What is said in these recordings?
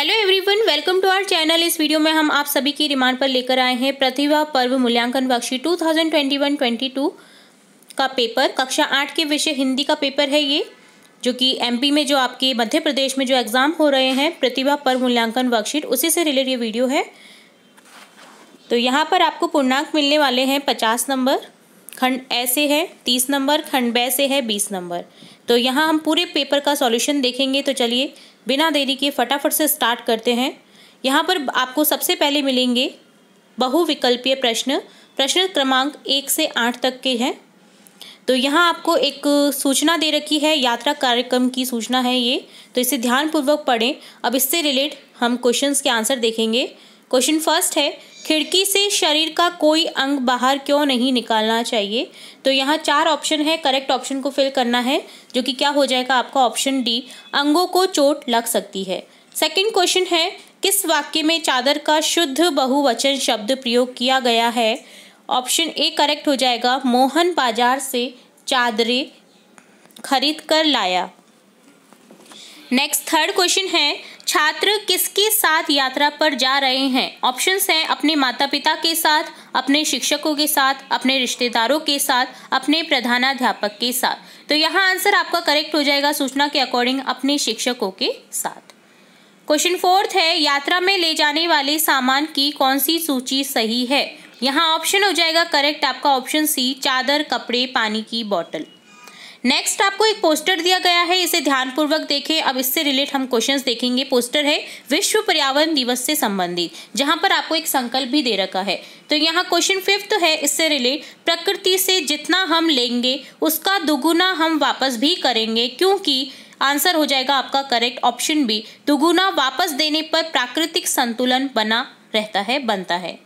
hello everyone welcome to our channel इस video में हम आप सभी की रिमांड पर लेकर आए हैं प्रतिभा पर्व मूल्यांकन बख्शी 2021-22 का पेपर कक्षा आठ के विषय हिंदी का पेपर है ये जो कि एमपी में जो आपके मध्य प्रदेश में जो एग्ज़ाम हो रहे हैं प्रतिभा पर्व मूल्यांकन वर्कशीट उसी से रिलेटेड ये वीडियो है तो यहाँ पर आपको पूर्णांक मिलने वाले हैं पचास नंबर खंड ए से है तीस नंबर खंड बे से है बीस नंबर तो यहाँ हम पूरे पेपर का सॉल्यूशन देखेंगे तो चलिए बिना देरी के फटाफट से स्टार्ट करते हैं यहाँ पर आपको सबसे पहले मिलेंगे बहुविकल्पीय प्रश्न प्रश्न क्रमांक एक से आठ तक के हैं तो यहाँ आपको एक सूचना दे रखी है यात्रा कार्यक्रम की सूचना है ये तो इसे ध्यानपूर्वक पढ़ें अब इससे रिलेट हम क्वेश्चंस के आंसर देखेंगे क्वेश्चन फर्स्ट है खिड़की से शरीर का कोई अंग बाहर क्यों नहीं निकालना चाहिए तो यहाँ चार ऑप्शन है करेक्ट ऑप्शन को फिल करना है जो कि क्या हो जाएगा आपका ऑप्शन डी अंगों को चोट लग सकती है सेकंड क्वेश्चन है किस वाक्य में चादर का शुद्ध बहुवचन शब्द प्रयोग किया गया है ऑप्शन ए करेक्ट हो जाएगा मोहन बाजार से चादरें खरीद कर लाया नेक्स्ट थर्ड क्वेश्चन है छात्र किसके साथ यात्रा पर जा रहे हैं ऑप्शन हैं अपने माता पिता के साथ अपने शिक्षकों के साथ अपने रिश्तेदारों के साथ अपने प्रधानाध्यापक के साथ तो यहाँ आंसर आपका करेक्ट हो जाएगा सूचना के अकॉर्डिंग अपने शिक्षकों के साथ क्वेश्चन फोर्थ है यात्रा में ले जाने वाले सामान की कौन सी सूची सही है यहाँ ऑप्शन हो जाएगा करेक्ट आपका ऑप्शन सी चादर कपड़े पानी की बॉटल नेक्स्ट आपको एक पोस्टर दिया गया है इसे ध्यानपूर्वक देखें अब इससे रिलेट हम क्वेश्चंस देखेंगे पोस्टर है विश्व पर्यावरण दिवस से संबंधित जहां पर आपको एक संकल्प भी दे रखा है तो यहाँ क्वेश्चन फिफ्थ है इससे रिलेट प्रकृति से जितना हम लेंगे उसका दुगुना हम वापस भी करेंगे क्योंकि आंसर हो जाएगा आपका करेक्ट ऑप्शन बी दुगुना वापस देने पर प्राकृतिक संतुलन बना रहता है बनता है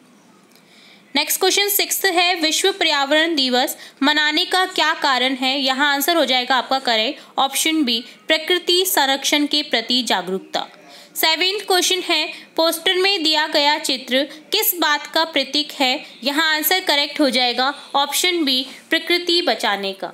नेक्स्ट क्वेश्चन सिक्स है विश्व पर्यावरण दिवस मनाने का क्या कारण है यहाँ आंसर हो जाएगा आपका करेक्ट ऑप्शन बी प्रकृति संरक्षण के प्रति जागरूकता सेवेंथ क्वेश्चन है पोस्टर में दिया गया चित्र किस बात का प्रतीक है यहाँ आंसर करेक्ट हो जाएगा ऑप्शन बी प्रकृति बचाने का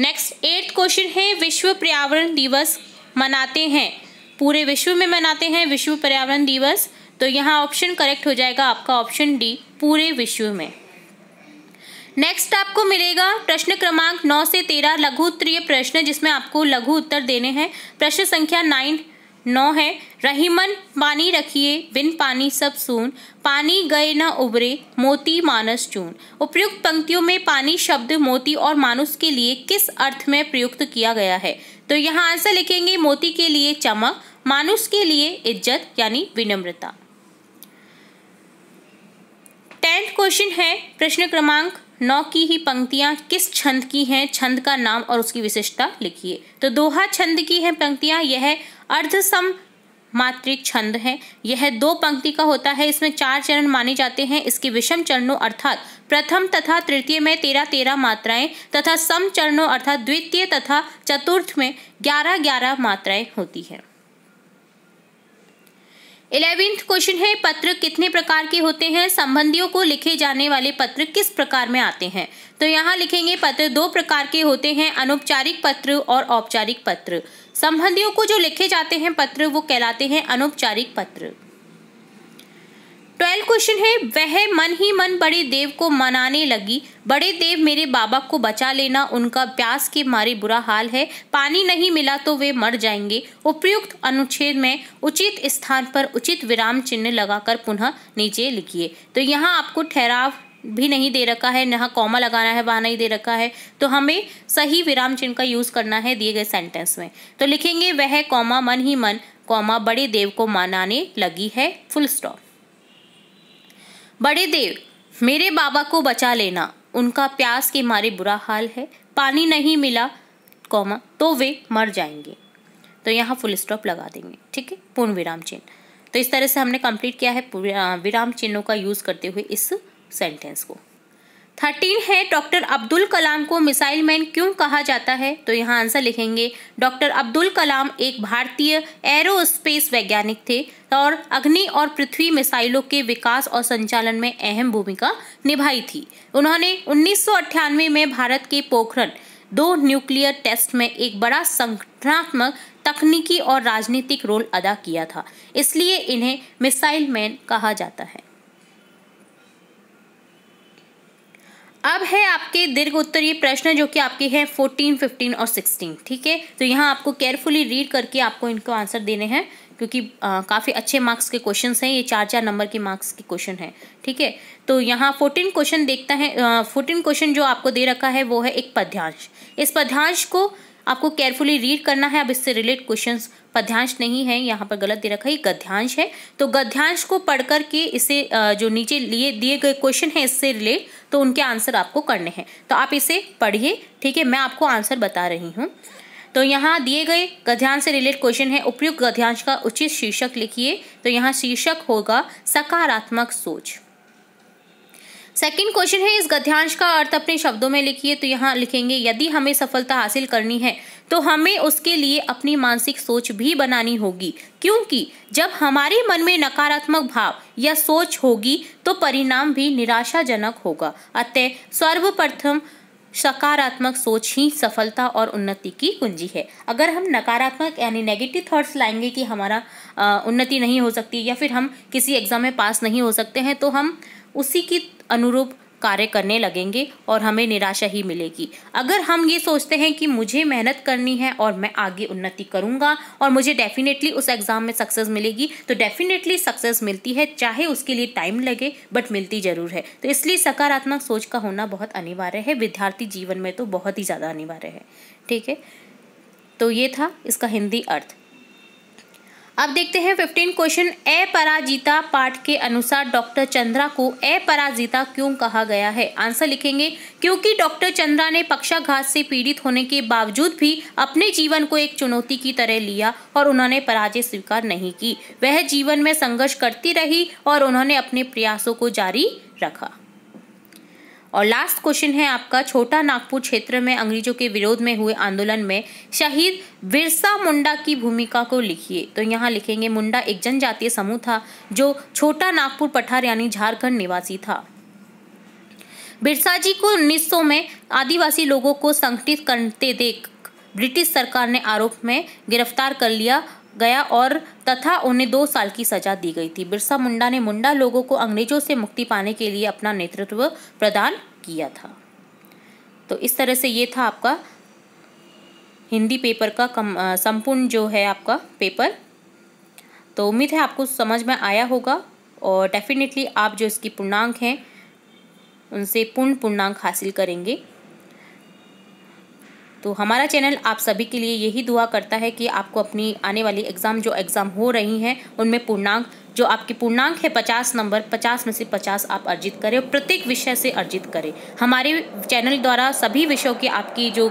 नेक्स्ट एट्थ क्वेश्चन है विश्व पर्यावरण दिवस मनाते हैं पूरे विश्व में मनाते हैं विश्व पर्यावरण दिवस तो यहाँ ऑप्शन करेक्ट हो जाएगा आपका ऑप्शन डी पूरे विश्व में नेक्स्ट आपको मिलेगा प्रश्न क्रमांक नौ से तेरह लघु उत्तरीय प्रश्न जिसमें आपको लघु उत्तर देने हैं प्रश्न संख्या नाइन नौ है रहीमन पानी रखिए बिन पानी सब सून पानी गए न उबरे मोती मानस चून उपयुक्त पंक्तियों में पानी शब्द मोती और मानुस के लिए किस अर्थ में प्रयुक्त किया गया है तो यहाँ आंसर लिखेंगे मोती के लिए चमक मानुस के लिए इज्जत यानी विनम्रता टेंथ क्वेश्चन है प्रश्न क्रमांक नौ की ही पंक्तियाँ किस छंद की हैं छंद का नाम और उसकी विशेषता लिखिए तो दोहा छंद की हैं पंक्तियाँ यह अर्धसम मात्रिक छंद है यह दो पंक्ति का होता है इसमें चार चरण माने जाते हैं इसके विषम चरणों अर्थात प्रथम तथा तृतीय में तेरह तेरह मात्राएं तथा सम चरणों अर्थात द्वितीय तथा चतुर्थ में ग्यारह ग्यारह मात्राएं होती है इलेवेंथ क्वेश्चन है पत्र कितने प्रकार के होते हैं संबंधियों को लिखे जाने वाले पत्र किस प्रकार में आते हैं तो यहाँ लिखेंगे पत्र दो प्रकार के होते हैं अनौपचारिक पत्र और औपचारिक पत्र संबंधियों को जो लिखे जाते हैं पत्र वो कहलाते हैं अनौपचारिक पत्र ट्वेल्थ क्वेश्चन है वह मन ही मन बड़े देव को मनाने लगी बड़े देव मेरे बाबा को बचा लेना उनका प्यास के मारे बुरा हाल है पानी नहीं मिला तो वे मर जाएंगे उपयुक्त अनुच्छेद में उचित स्थान पर उचित विराम चिन्ह लगाकर पुनः नीचे लिखिए तो यहाँ आपको ठहराव भी नहीं दे रखा है यहाँ कॉमा लगाना है वहाँ नहीं दे रखा है तो हमें सही विराम चिन्ह का यूज़ करना है दिए गए सेंटेंस में तो लिखेंगे वह कॉमा मन ही मन कॉमा बड़े देव को मनाने लगी है फुल स्टॉप बड़े देव मेरे बाबा को बचा लेना उनका प्यास के मारे बुरा हाल है पानी नहीं मिला कौमा तो वे मर जाएंगे तो यहाँ फुल स्टॉप लगा देंगे ठीक है पूर्ण विराम चिन्ह तो इस तरह से हमने कंप्लीट किया है विराम चिन्हों का यूज़ करते हुए इस सेंटेंस को थर्टीन है डॉक्टर अब्दुल कलाम को मिसाइल मैन क्यों कहा जाता है तो यहाँ आंसर लिखेंगे डॉक्टर अब्दुल कलाम एक भारतीय एरोस्पेस वैज्ञानिक थे और अग्नि और पृथ्वी मिसाइलों के विकास और संचालन में अहम भूमिका निभाई थी उन्होंने उन्नीस में भारत के पोखरण दो न्यूक्लियर टेस्ट में एक बड़ा संगठनात्मक तकनीकी और राजनीतिक रोल अदा किया था इसलिए इन्हें मिसाइल मैन कहा जाता है अब है आपके दीर्घ उत्तरीय प्रश्न जो कि आपके हैं फोर्टीन फिफ्टीन और सिक्सटीन ठीक है तो यहाँ आपको केयरफुली रीड करके आपको इनको आंसर देने हैं क्योंकि काफ़ी अच्छे मार्क्स के क्वेश्चन हैं ये चार चार नंबर के मार्क्स के क्वेश्चन हैं ठीक है तो यहाँ फोर्टीन क्वेश्चन देखता है फोर्टीन क्वेश्चन जो आपको दे रखा है वो है एक पद्यांश इस पद्यांश को आपको केयरफुली रीड करना है अब इससे रिलेट क्वेश्चन पद्यांश नहीं है यहाँ पर गलत दे रखा है गद्यांश है तो गद्यांश को पढ़ करके इसे जो नीचे लिए दिए गए क्वेश्चन है इससे रिलेट तो उनके आंसर आपको करने हैं तो आप इसे पढ़िए ठीक है मैं आपको आंसर बता रही हूँ तो यहाँ दिए गए गध्यांश से रिलेट क्वेश्चन है उपयुक्त गध्यांश का उचित शीर्षक लिखिए तो यहाँ शीर्षक होगा सकारात्मक सोच सेकंड क्वेश्चन है इस गद्यांश का अर्थ अपने शब्दों में लिखिए तो यहाँ लिखेंगे यदि हमें सफलता हासिल करनी है तो हमें उसके लिए अपनी मानसिक सोच भी बनानी होगी क्योंकि जब हमारे मन में नकारात्मक भाव या सोच होगी तो परिणाम भी निराशाजनक होगा अतः सर्वप्रथम सकारात्मक सोच ही सफलता और उन्नति की कुंजी है अगर हम नकारात्मक यानी नेगेटिव थॉट्स लाएंगे कि हमारा उन्नति नहीं हो सकती या फिर हम किसी एग्ज़ाम में पास नहीं हो सकते हैं तो हम उसी की अनुरूप कार्य करने लगेंगे और हमें निराशा ही मिलेगी अगर हम ये सोचते हैं कि मुझे मेहनत करनी है और मैं आगे उन्नति करूँगा और मुझे डेफिनेटली उस एग्ज़ाम में सक्सेस मिलेगी तो डेफिनेटली सक्सेस मिलती है चाहे उसके लिए टाइम लगे बट मिलती ज़रूर है तो इसलिए सकारात्मक सोच का होना बहुत अनिवार्य है विद्यार्थी जीवन में तो बहुत ही ज़्यादा अनिवार्य है ठीक है तो ये था इसका हिंदी अर्थ अब देखते हैं फिफ्टीन क्वेश्चन पराजिता पाठ के अनुसार डॉक्टर चंद्रा को पराजिता क्यों कहा गया है आंसर लिखेंगे क्योंकि डॉक्टर चंद्रा ने पक्षाघात से पीड़ित होने के बावजूद भी अपने जीवन को एक चुनौती की तरह लिया और उन्होंने पराजय स्वीकार नहीं की वह जीवन में संघर्ष करती रही और उन्होंने अपने प्रयासों को जारी रखा और लास्ट क्वेश्चन है आपका छोटा नागपुर क्षेत्र में अंग्रेजों के विरोध में हुए आंदोलन में शहीद बिरसा मुंडा की भूमिका को लिखिए तो यहाँ लिखेंगे मुंडा एक जनजातीय समूह था जो छोटा नागपुर पठार यानी झारखंड निवासी था बिरसा जी को सौ में आदिवासी लोगों को संगठित करते देख ब्रिटिश सरकार ने आरोप में गिरफ्तार कर लिया गया और तथा उन्हें दो साल की सजा दी गई थी बिरसा मुंडा ने मुंडा लोगों को अंग्रेजों से मुक्ति पाने के लिए अपना नेतृत्व प्रदान किया था तो इस तरह से ये था आपका हिंदी पेपर का कम संपूर्ण जो है आपका पेपर तो उम्मीद है आपको समझ में आया होगा और डेफिनेटली आप जो इसकी पूर्णांक हैं उनसे पूर्ण पूर्णांक हासिल करेंगे तो हमारा चैनल आप सभी के लिए यही दुआ करता है कि आपको अपनी आने वाली एग्ज़ाम जो एग्ज़ाम हो रही हैं उनमें पूर्णांक जो आपकी पूर्णांक है पचास नंबर पचास में से पचास आप अर्जित करें और प्रत्येक विषय से अर्जित करें हमारे चैनल द्वारा सभी विषयों की आपकी जो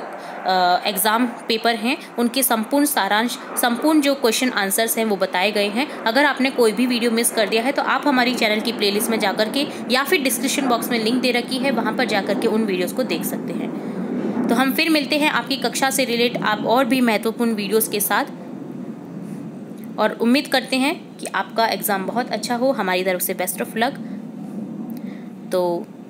एग्ज़ाम पेपर हैं उनके संपूर्ण सारांश संपूर्ण जो क्वेश्चन आंसर्स हैं वो बताए गए हैं अगर आपने कोई भी वीडियो मिस कर दिया है तो आप हमारी चैनल की प्लेलिस्ट में जाकर के या फिर डिस्क्रिप्शन बॉक्स में लिंक दे रखी है वहाँ पर जाकर के उन वीडियोज़ को देख सकते हैं तो हम फिर मिलते हैं आपकी कक्षा से रिलेट आप और भी महत्वपूर्ण वीडियोस के साथ और उम्मीद करते हैं कि आपका एग्ज़ाम बहुत अच्छा हो हमारी तरफ से बेस्ट ऑफ लक तो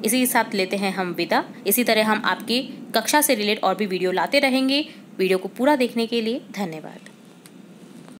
इसी के साथ लेते हैं हम विदा इसी तरह हम आपकी कक्षा से रिलेट और भी वीडियो लाते रहेंगे वीडियो को पूरा देखने के लिए धन्यवाद